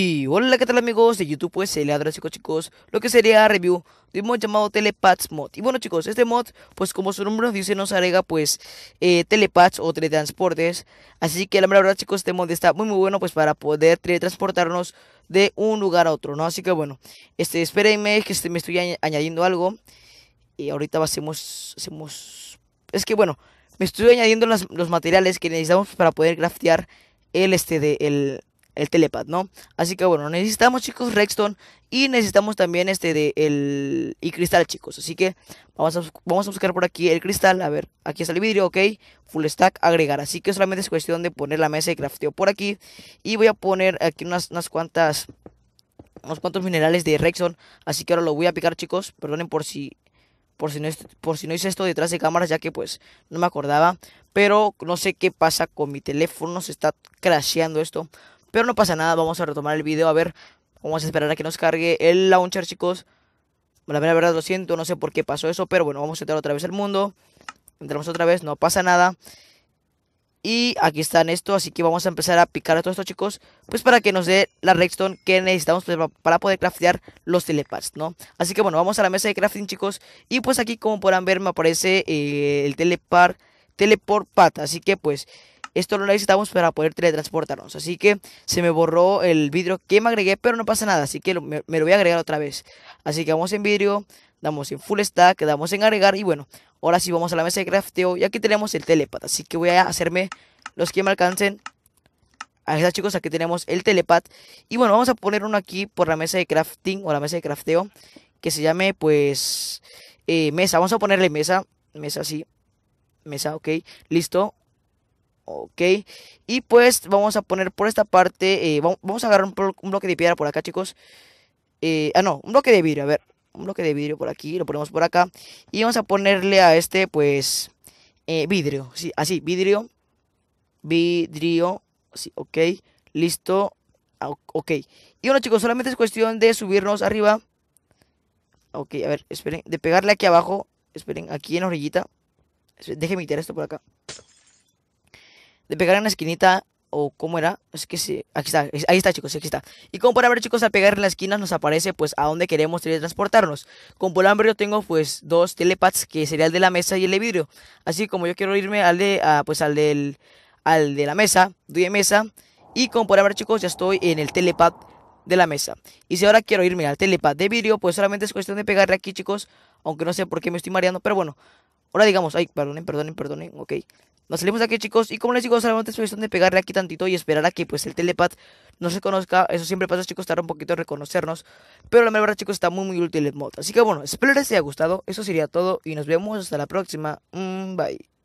Y hola, ¿qué tal amigos de YouTube? Pues el eh, ladrón chicos, lo que sería review de un mod llamado Telepads Mod. Y bueno chicos, este mod, pues como su nombre nos dice, nos agrega pues eh, telepads o teletransportes. Así que la verdad chicos, este mod está muy muy bueno pues para poder teletransportarnos de un lugar a otro, ¿no? Así que bueno, este, espérenme que este, me estoy añadiendo algo. Y ahorita hacemos, hacemos... Es que bueno, me estoy añadiendo los materiales que necesitamos para poder craftear el este de el el telepad, ¿no? Así que bueno, necesitamos chicos Redstone y necesitamos también este de el y cristal, chicos. Así que vamos a, vamos a buscar por aquí el cristal, a ver, aquí está el vidrio, ok, full stack, agregar. Así que solamente es cuestión de poner la mesa de crafteo por aquí y voy a poner aquí unas, unas cuantas unos cuantos minerales de Rexon, así que ahora lo voy a picar, chicos. Perdonen por si por si no por si no hice esto detrás de cámaras, ya que pues no me acordaba, pero no sé qué pasa con mi teléfono, se está crasheando esto. Pero no pasa nada, vamos a retomar el video, a ver, vamos a esperar a que nos cargue el launcher, chicos. La verdad lo siento, no sé por qué pasó eso, pero bueno, vamos a entrar otra vez al mundo. Entramos otra vez, no pasa nada. Y aquí están esto, así que vamos a empezar a picar a todos estos chicos. Pues para que nos dé la redstone que necesitamos pues, para poder craftear los telepads, ¿no? Así que bueno, vamos a la mesa de crafting, chicos. Y pues aquí, como podrán ver, me aparece eh, el telepar, teleport pad. Así que pues, esto lo necesitamos para poder teletransportarnos. Así que se me borró el vidrio que me agregué, pero no pasa nada. Así que me, lo voy a agregar otra vez. Así que vamos en vidrio, damos en full stack, damos en agregar. Y bueno, ahora sí vamos a la mesa de crafteo. Y aquí tenemos el telepad. Así que voy a hacerme los que me alcancen. Ahí está chicos, aquí tenemos el telepad. Y bueno, vamos a poner uno aquí por la mesa de crafting o la mesa de crafteo. Que se llame pues eh, mesa. Vamos a ponerle mesa. Mesa así. Mesa, ok. Listo. ¿ok? Y pues vamos a poner por esta parte, eh, vamos a agarrar un, bloque de piedra por acá, chicos. Eh, ah, no, un bloque de vidrio, a ver, un bloque de vidrio por aquí, lo ponemos por acá. Y vamos a ponerle a este, pues, eh, vidrio, sí, así, vidrio, vidrio, sí, ok, listo, ok. Y bueno, chicos, solamente es cuestión de subirnos arriba. Ok, a ver, esperen, de pegarle aquí abajo, esperen, aquí en la orillita. Déjenme tirar esto por acá de pegar en la esquinita o cómo era, es que sí, aquí está, ahí está chicos, aquí está. Y como para ver chicos, al pegar en la esquina nos aparece pues a dónde queremos teletransportarnos. con pueden yo tengo pues dos telepads que sería el de la mesa y el de vidrio. Así como yo quiero irme al de, pues al del, al de la mesa, doy de mesa. Y como para ver chicos, ya estoy en el telepad de la mesa. Y si ahora quiero irme al telepad de vidrio, pues solamente es cuestión de pegarle aquí chicos. Aunque no sé por qué me estoy mareando, pero bueno, Ahora digamos, ay, perdonen, perdonen, perdonen, ok. Nos salimos de aquí, chicos, y como les digo, solamente es cuestión de pegarle aquí tantito y esperar a que, pues, el telepad nos reconozca. Eso siempre pasa, chicos, tarda un poquito en reconocernos, pero la verdad, chicos, está muy, muy útil el mod. Así que, bueno, espero les haya gustado, eso sería todo, y nos vemos hasta la próxima. Mm, bye.